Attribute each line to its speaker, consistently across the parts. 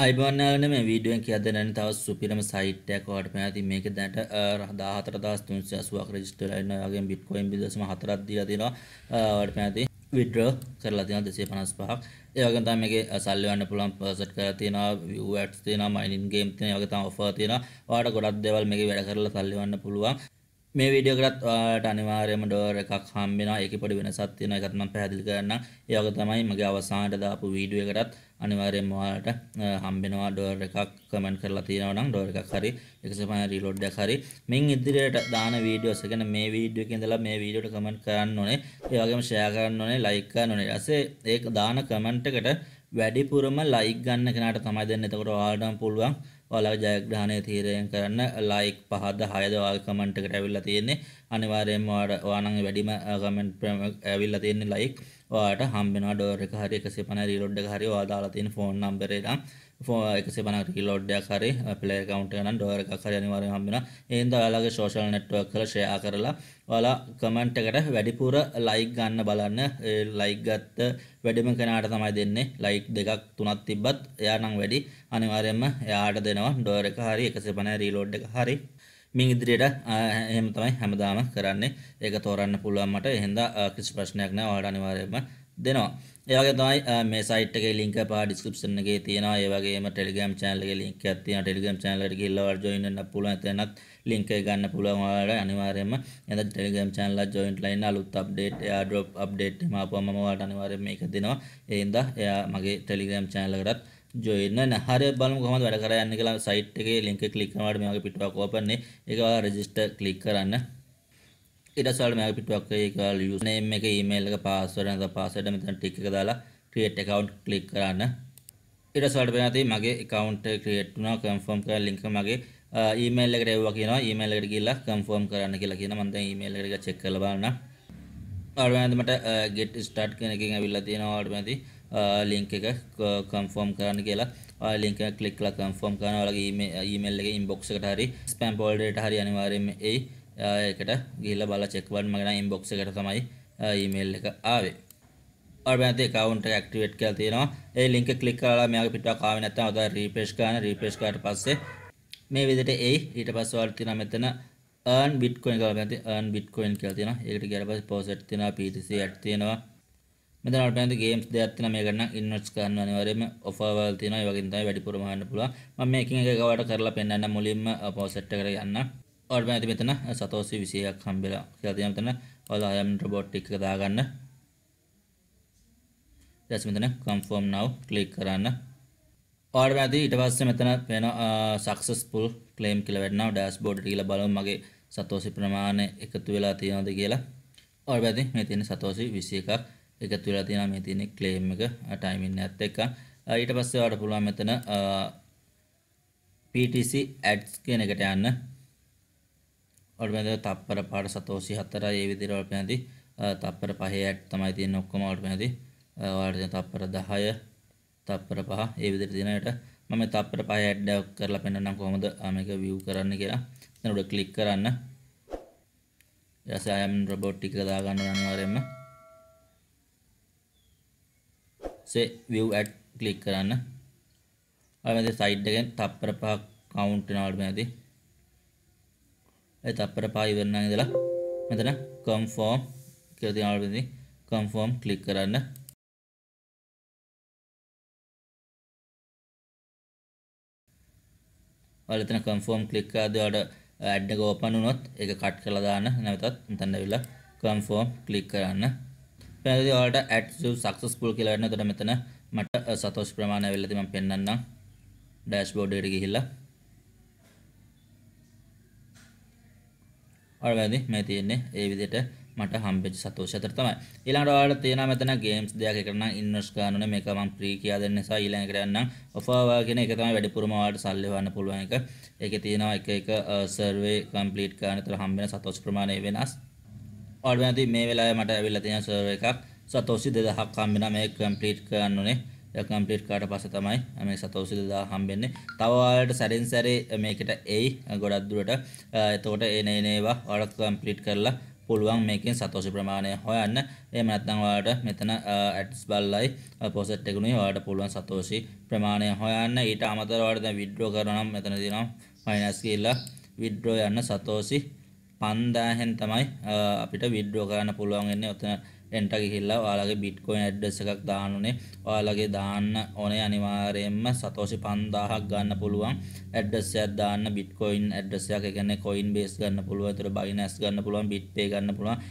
Speaker 1: අයිබන්නාලන මේ වීඩියෝෙන් කියද දැන තව සුපිරම සයිට් එකක් ඔයාලට මෙයා තින් මේක දැනට 14380ක් රෙජිස්ටර් වෙන වගේ බිට්කොයින් 0.4ක් දීලා තියෙනවා ඔයාලට මෙයා තින් withdraw කරලා තියෙනවා 255ක් ඒ වගේම තමයි මේකේ සල්ලි වන්න පුළුවන් පර්සට් කරලා තියෙනවා view ads තියෙනවා mining game තියෙනවා ඒ වගේ තමයි offer තියෙනවා ඔයාලට ගොඩක් දේවල් මේකේ වැඩ කරලා සල්ලි වන්න පුළුවන් මේ වීඩියෝ කරත් ඔයාලට අනිවාර්යයෙන්ම ඩොලර් එකක් හම්බ වෙනවා ඒකේ පොඩි වෙනසක් තියෙනවා ඒකත් මම පැහැදිලි කරන්නම් ඒ වගේ තමයි මගේ අවසානට දාපු වීඩියෝ එකටත් අනිවාර්යෙන් ඔයාලට හම්බෙනවා ඩොලර් එකක් කමෙන්ට් කරලා තියෙනවා නම් ඩොලර් එකක් හරි 1.5 රීලෝඩ් එකක් හරි මින් ඉදිරියට දාන වීඩියෝස් එක මේ වීඩියෝ එකේ ඉඳලා මේ වීඩියෝට කමෙන්ට් කරන්න ඕනේ ඒ වගේම ෂෙයා කරන්න ඕනේ ලයික් කරන්න ඕනේ ඊපස්සේ ඒක දාන කමෙන්ට් එකට වැඩිපුරම ලයික් ගන්න කෙනාට තමයි දෙන්නේ එතකොට ඔයාලටම පුළුවන් ඔයාලා ජයග්‍රහණය තීරණය කරන්න ලයික් 5ද 6ද ඔයාගේ කමෙන්ට් එකට ඇවිල්ලා තියෙන්නේ අනිවාර්යයෙන්ම ඔයාට ඔයානම් වැඩිම කමෙන්ට් ඇවිල්ලා තියෙන්නේ ලයික් ඔයාට හම්බ වෙනවා ඩොලර් එක හරි 150 රීලෝඩ් එක හරි ඔයා දාලා තියෙන ෆෝන් නම්බරේ නම් එකසේ පනක් රිලෝඩ්ඩයක් හරි පලේ කවන්ට ගන ඩොවර කර අනිවාරය හම්බෙන ඒන්ද ඔයාලගේ සෝෂල් නැට්ුවක් කළ ෂයා කරලා ඔලා කමන්ට් එකට වැඩිපුර ලයික් ගන්න බලන්න ලයික් ගත්ත වැඩිම කෙනාට තමයි දෙන්නේ ලයික් දෙකක් තුනත් තිබ්බත් එයානම් වැඩි අනිවාරයෙන්ම එයාට දෙනවා වෙනවා ඩොර් එක හරි 150 රීලෝඩ් එක හරි මින් ඉදිරියට එහෙම තමයි හැමදාම කරන්නේ ඒක තෝරන්න පුළුවන් මට එහෙනම් කිසි ප්‍රශ්නයක් නැහැ ඔයාලට අනිවාර්යයෙන්ම දෙනවා ඒ වගේ තමයි මේ සයිට් එකේ link එක පහ description එකේ තියෙනවා ඒ වගේම Telegram channel එකේ link එකක් තියෙනවා Telegram channel එකට ගිහිල්ලා ඔයාලා join වෙන්න පුළුවන් එතනත් link එක ගන්න පුළුවන් ඔයාලට අනිවාර්යයෙන්ම එහෙනම් Telegram channel එක join වෙලා ඉන්න අලුත් update airdrop update එහෙම ආපුවම මම ඔයාලට අනිවාර්යයෙන්ම මේක දෙනවා ඒ හින්දා එයා මගේ Telegram channel එකටත් ජොයින්න හර බලම කොහමද වැඩ කරලා යන්නේ කියලා සයිට් එකේ link එක click කරනකොට මේ වගේ පිටුවක් open නේ. ඒක ඔයාලා register click කරන්න. ඊට පස්සේ ඔයාලා මේ වගේ පිටුවක් ඒක ඔයාලා username එක email එක password නැත්නම් password මෙතන tick එක දාලා create account click කරන්න. ඊට පස්සේ ඔයාලට වෙනවා තියෙන්නේ මගේ account එක create වුණා confirm කරලා link එක මගේ ඊමේල් එකට එවවා කියනවා ඊමේල් එකට ගිහිල්ලා කන්ෆර්ම් කරන්න කියලා කියනවා මම දැන් ඊමේල් එකට ගිහලා චෙක් කරලා බලන්න. ඔයාලට මට get start කියන එකෙන් ඇවිල්ලා තියෙනවා ඔයාලට මැති ලිංක එක කන්ෆර්ම් කරන්න කියලා ඔය ලින්ක් එක ක්ලික් කරලා කන්ෆර්ම් කරනවා ඔයාලගේ ඊමේල් එකේ ඉන්බොක්ස් එකට හරි ස්පෑම් ෆෝල්ඩරේට හරි අනිවාර්යයෙන්ම එයි ඒකට ගිහිල්ලා බලලා චෙක් කරන්න මගේ නම් ඉන්බොක්ස් එකට තමයි ඊමේල් එක ආවේ අබැති කවුන්ට ඇක්ටිවේට් කියලා තියෙනවා. ඒ ලින්ක් එක ක්ලික් කරලා මෙයාගේ පිටුවක් ආවේ නැත්නම් ඔයා රීෆ්‍රෙෂ් කරන්න රීෆ්‍රෙෂ් කරාට පස්සේ මේ විදිහට එයි. ඊට පස්සේ ඔයාලට තියෙනවා මෙතන earn bitcoin කියලා මෙතන earn bitcoin කියලා තියෙනවා. ඒකට ගියාට පස්සේ deposit තියෙනවා, PTC ඇඩ් තියෙනවා, මෙතන ඔයාලට ගේම්ස් දෙකක් තියෙනවා මේකට නම් ඉන්වෙස්ට් කරන්න අනිවාර්යයෙන්ම ඔෆර් වල තියෙනවා ඒ වගේම තමයි වැඩිපුරම අහන්න පුළුවන් මම මේකෙන් එක ගාවට කරලා පෙන්නන්න මුලින්ම පොසෙට් එකට යන්න ඔයාලට මම මෙතන 721ක් හම්බෙලා කියලා තියෙනවා මෙතන ඔයාලා I am robot එක දාගන්න ඊට මෙතන confirm now click කරන්න ඔයාලට මම ඊට පස්සේ මෙතන වෙන successful claim කියලා වෙන්නවා dashboard එක කියලා බලමු මගේ සතෝසි ප්‍රමාණය එකතු වෙලා තියෙනවද කියලා ඔයාලට මේ තියෙන සතෝසි 21ක් එකතු වෙලා තියෙනවා මේ තියෙන ක්ලේම් එක ටයිමින් ඇත් එක. ඊට පස්සේ ඔයාලට පුළුවන් මෙතන PTC ads කියන එකට යන්න. ඔයාලට මෙතන තප්පර පාඩ 184 ඒ විදිහට ඔයාලට පැහැදිලි තප්පර 5 ඇඩ් තමයි තියෙන්නේ ඔක්කොම ඔයාලට පැහැදිලි. ඔයාලට තප්පර 10 තප්පර 5 ඒ විදිහට තියෙනකට මම මේ තප්පර 5 ඇඩ් කරලා පෙන්නන්නම් කොහොමද මේක view කරන්න කියලා. එතන උඩ ක්ලික් කරන්න. ඊට පස්සේ I am robot එක දාගන්න අනිවාර්යයෙන්ම. සේ view at click කරන්න. ඔය මෙතන slide එකෙන් තප්පර පහක් count වෙනවලු මෙතනදී. ඒ තප්පර පහ ඉවර නම් ඉඳලා මෙතන confirm කියලා තියෙනවලු මෙතනදී confirm click කරන්න. ඔයාලා එතන confirm click කරද්දී ඔයාලට ad එක open වුණොත් ඒක cut කරලා දාන්න නැවතත් මෙතන ඇවිල්ලා confirm click කරන්න. පැදි ඔට ඇට් සක්සස්පුල් කියලන්න තොට මෙතන මට සතෝස් ප්‍රමාණය වෙල්ලතිම පෙන්න්නම් ඩෑස් බෝඩ්ඩට ගිහිල්ල වැදි මේ තියෙන්නේ ඒ විදිට මට හම්බෙච් සතෝෂතර තමයි ඊළඟට ඔයාලට තියෙනවා මෙතන ගේම්ස් දෙයක් කරන ඉන්වෙස්ට් කරන මේක මම ෆ්‍රී කියලා දෙන්න නිසා ඊළඟට යන්නම් ඔෆාවා කියන එක තමයි වැඩිපුරම ඔයාලට සල්ලි හොයන්න පුළුවන් එක ඒකේ තියෙනවා එක එක සර්වේ කම්ප්ලීට් කරන විතර හම්බෙන සතෝෂ ප්‍රමාණය වෙනස් ඔඩමැති මේ වෙලාවේ මට ඇවිල්ලා තියෙන සර්වර් එකක් 72000ක් හම්බෙනවා මේක කම්ප්ලීට් කරන්න ඕනේ. ඒක කම්ප්ලීට් කරාට පස්සේ තමයි මේ 72000 හම්බෙන්නේ. තව ඔයාලට සැරින් සැරේ මේකට එයි ගොඩක් දුරට. එතකොට ඒ නේ නේවා ඔයාලට කම්ප්ලීට් කරලා පුළුවන් මේකෙන් සතෝෂ ප්‍රමාණය හොයන්න එහෙම නැත්නම් ඔයාලට මෙතන ඇඩ්ස් බලලයි පොසට් එකුනේ ඔයාලට පුළුවන් සතෝෂි ප්‍රමාණය හොයන්න ඊට අමතරව ඔයාලට දැන් විඩ්‍රෝ කරනවා නම් මෙතන තියෙනවා ෆයිනන්ස් ගිහිල්ලා විඩ්‍රෝ යන්න සතෝෂි පන්දාහෙන් තමයි අපිට විඩ්ඩෝ කරන්න පුළුවන්ගන්නේ ඔතන එන්ට ගිහිල්ලා ඔයාලගේ බිට්කොයින් ඇඩ්ඩස් එකක් දානුනේ ඔයාලගේ දාන්න ඕනේ අනිවාර්යයෙන්ම සතෝෂි 5000ක් ගන්න පුළුවන් ඇඩ්ඩස් එකක් දාන්න බිට්කොයින් ඇඩ්ඩස් එකක් ඒ කියන්නේ කොයින් බේස් ගන්න පුළුවන් ඒතර බයිනස් ගන්න පුළුවන් බිට්පේ ගන්න පුළුවන්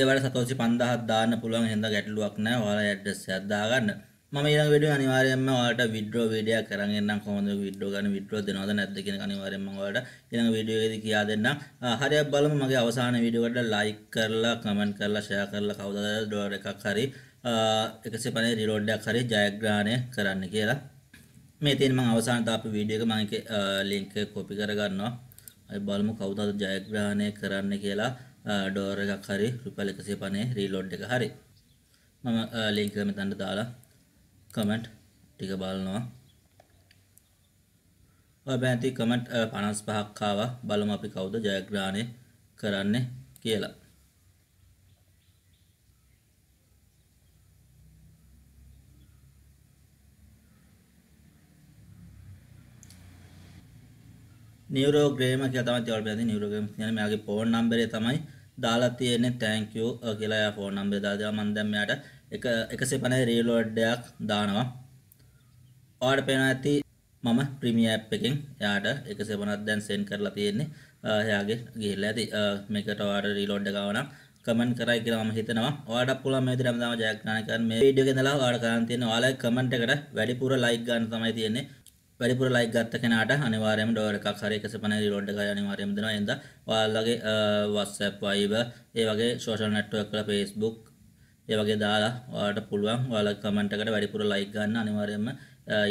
Speaker 1: ඒ වගේ සතෝෂි 5000ක් දාන්න පුළුවන් එහෙනම් ගැටලුවක් නැහැ ඔයාලා ඇඩ්ඩස් එකක් දාගන්න මම ඊළඟ වීඩියෝ අනිවාර්යයෙන්ම ඔයාලට විඩ්‍රෝ වීඩියෝ කරන් එන්නම් කොහොමද විඩ්‍රෝ ගන්න විඩ්‍රෝ දෙනවද නැද්ද කියන අනිවාර්යයෙන්ම ඔයාලට ඊළඟ වීඩියෝ එකේදී කියා දෙන්නම් හරියක් බලමු මගේ අවසාන වීඩියෝ එකට ලයික් කරලා කමෙන්ට් කරලා ෂෙයා කරලා කවුද ඩොලර් එකක් හරි 150 රිලෝඩ් එකක් හරි ජයග්‍රහණය කරන්න කියලා මේ තියෙන මම අවසානට අපි වීඩියෝ එක මම ඒක ලින්ක් එක කොපි කරගන්නවා අපි බලමු කවුද ජයග්‍රහණය කරන්න කියලා ඩොලර් එකක් හරි රුපියල් 150 රිලෝඩ් එක හරි මම ලින්ක් එක මෙතනට දාලා කමෙන්ට් ටික බලනවා ඔබැන්ති කමෙන්ට් 55ක් ආවා බලමු අපි කවුද ජයග්‍රහණය කරන්නේ කියලා නියුරෝ ග්‍රේම කියලා තමයි ඔයාලට බැඳි නියුරෝ ග්‍රේම කියන්නේ මෙයාගේ ෆෝන් නම්බරය තමයි 0 දාලා තියෙන්නේ thank you කියලා යා ෆෝන් නම්බරය දාලා දෙනවා මම දැන් මෙයාට එක 150 රීලෝඩ් එකක් දානවා ඔයාලට පේනවා ඇති මම ප්‍රීමියම් ඇප් එකෙන් එයාට 150ක් දැන් send කරලා තියෙන්නේ එයාගේ ගිහිල්ලා ඇති මේකට ඔයාලට රීලෝඩ් එක ආවනම් කමෙන්ට් කරයි කියලා මම හිතනවා. ඔයාලට පුළුවන් මේ විදිහටම තමයි ජයග්‍රහණය කරන්න. මේ වීඩියෝ එක ඉඳලා ඔයාලට කරන්න තියෙන ඔයාලගේ කමෙන්ට් එකට වැඩිපුර ලයික් ගන්න තමයි තියෙන්නේ. වැඩිපුර ලයික් ගත්ත කෙනාට අනිවාර්යයෙන්ම ඩොලර් එකක් හරි 150 රිලෝඩ් එකක් අනිවාර්යයෙන්ම දෙනවා එහෙනම් ඔයාලගේ WhatsApp Viber ඒ වගේ social network වල Facebook ඒ වගේ දාලා ඔයාලට පුළුවන් ඔයාලගේ comment එකට වැඩිපුර like ගන්න අනිවාර්යයෙන්ම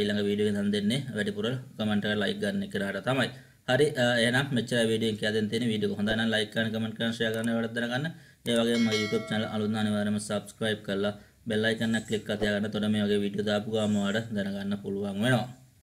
Speaker 1: ඊළඟ වීඩියෝ එකෙන් දෙන්නේ වැඩිපුර comment එකට like ගන්න කෙනාට තමයි හරි එහෙනම් මෙච්චර වීඩියෝ එක කියදෙන තියෙන වීඩියෝ හොඳ නම් ලයික් කරන්න කමෙන්ට් කරන්න ෂෙයා කරන්න වැඩ දරගන්න ඒ වගේම මගේ YouTube channel අලුත් අනිවාර්යයෙන්ම subscribe කරලා bell icon එක click කරලා තියාගන්න එතකොට මේ වගේ වීඩියෝ දාපු ගාම වඩ දැනගන්න පුළුවන් වෙනවා